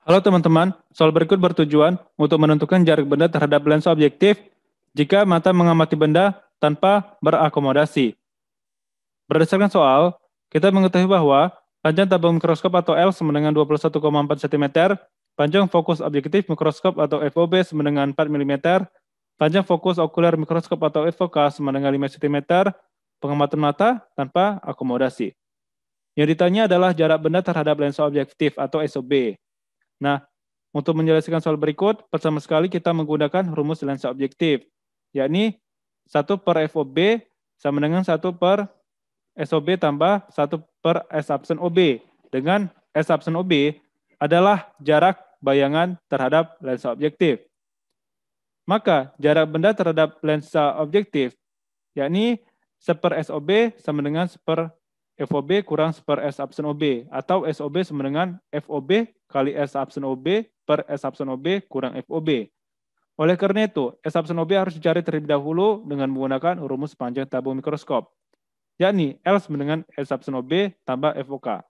Halo teman-teman, soal berikut bertujuan untuk menentukan jarak benda terhadap lensa objektif jika mata mengamati benda tanpa berakomodasi. Berdasarkan soal, kita mengetahui bahwa panjang tabung mikroskop atau L sama dengan 21,4 cm, panjang fokus objektif mikroskop atau FOB sama dengan 4 mm, panjang fokus okuler mikroskop atau FOK sama dengan 5 cm, pengamatan mata tanpa akomodasi. Yang ditanya adalah jarak benda terhadap lensa objektif atau SOB. Nah, untuk menjelaskan soal berikut, pertama sekali kita menggunakan rumus lensa objektif, yakni 1 per FOB sama dengan 1 per SOB tambah 1 per S absen OB. Dengan S absen OB adalah jarak bayangan terhadap lensa objektif. Maka jarak benda terhadap lensa objektif, yakni 1 per SOB sama dengan 1 per FOB kurang 1 per S absen OB, atau SOB sama dengan FOB kali S absen OB per S absen OB kurang FOB. Oleh karena itu, S absen OB harus dicari terlebih dahulu dengan menggunakan rumus panjang tabung mikroskop, yakni L sama dengan S absen OB tambah FOK.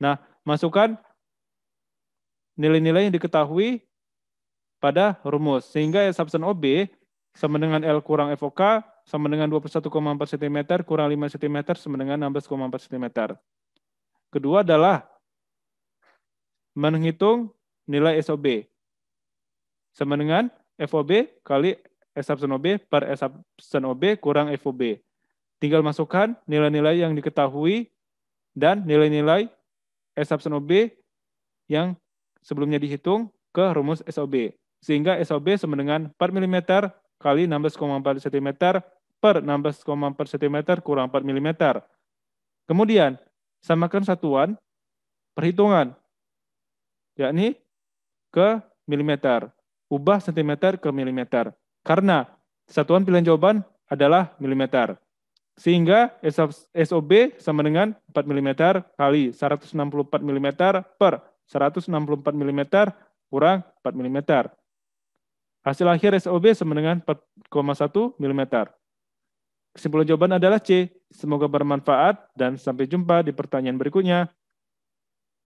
Nah, masukkan nilai-nilai yang diketahui pada rumus, sehingga S absen OB sama dengan L kurang FOK sama dengan 21,4 cm kurang 5 cm sama dengan 16,4 cm. Kedua adalah menghitung nilai SOB. Sama dengan FOB kali S absen OB per S absen OB kurang FOB. Tinggal masukkan nilai-nilai yang diketahui dan nilai-nilai S absen OB yang sebelumnya dihitung ke rumus SOB. Sehingga SOB sama dengan 4 mm kali 16,4 cm per 16,4 cm kurang 4 mm. Kemudian, samakan satuan perhitungan yakni ke milimeter. Ubah sentimeter ke milimeter. Karena satuan pilihan jawaban adalah milimeter. Sehingga SOB sama dengan 4 mm kali 164 mm per 164 mm kurang 4 mm. Hasil akhir SOB sama dengan 4,1 mm. Kesimpulan jawaban adalah C. Semoga bermanfaat dan sampai jumpa di pertanyaan berikutnya.